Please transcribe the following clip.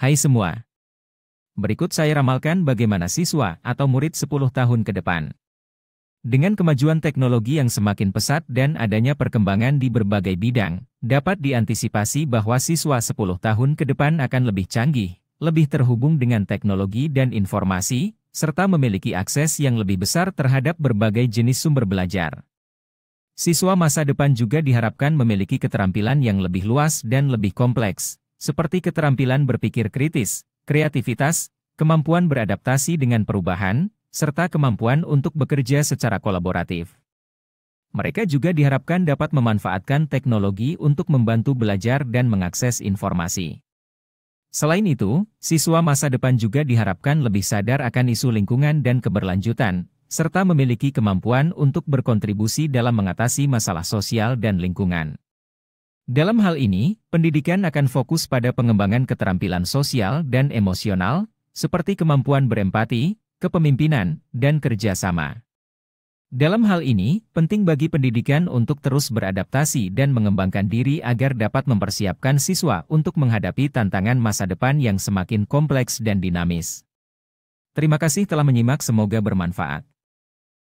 Hai semua. Berikut saya ramalkan bagaimana siswa atau murid 10 tahun ke depan. Dengan kemajuan teknologi yang semakin pesat dan adanya perkembangan di berbagai bidang, dapat diantisipasi bahwa siswa 10 tahun ke depan akan lebih canggih, lebih terhubung dengan teknologi dan informasi, serta memiliki akses yang lebih besar terhadap berbagai jenis sumber belajar. Siswa masa depan juga diharapkan memiliki keterampilan yang lebih luas dan lebih kompleks, seperti keterampilan berpikir kritis, kreativitas, kemampuan beradaptasi dengan perubahan, serta kemampuan untuk bekerja secara kolaboratif. Mereka juga diharapkan dapat memanfaatkan teknologi untuk membantu belajar dan mengakses informasi. Selain itu, siswa masa depan juga diharapkan lebih sadar akan isu lingkungan dan keberlanjutan, serta memiliki kemampuan untuk berkontribusi dalam mengatasi masalah sosial dan lingkungan. Dalam hal ini, pendidikan akan fokus pada pengembangan keterampilan sosial dan emosional, seperti kemampuan berempati, kepemimpinan, dan kerjasama. Dalam hal ini, penting bagi pendidikan untuk terus beradaptasi dan mengembangkan diri agar dapat mempersiapkan siswa untuk menghadapi tantangan masa depan yang semakin kompleks dan dinamis. Terima kasih telah menyimak, semoga bermanfaat.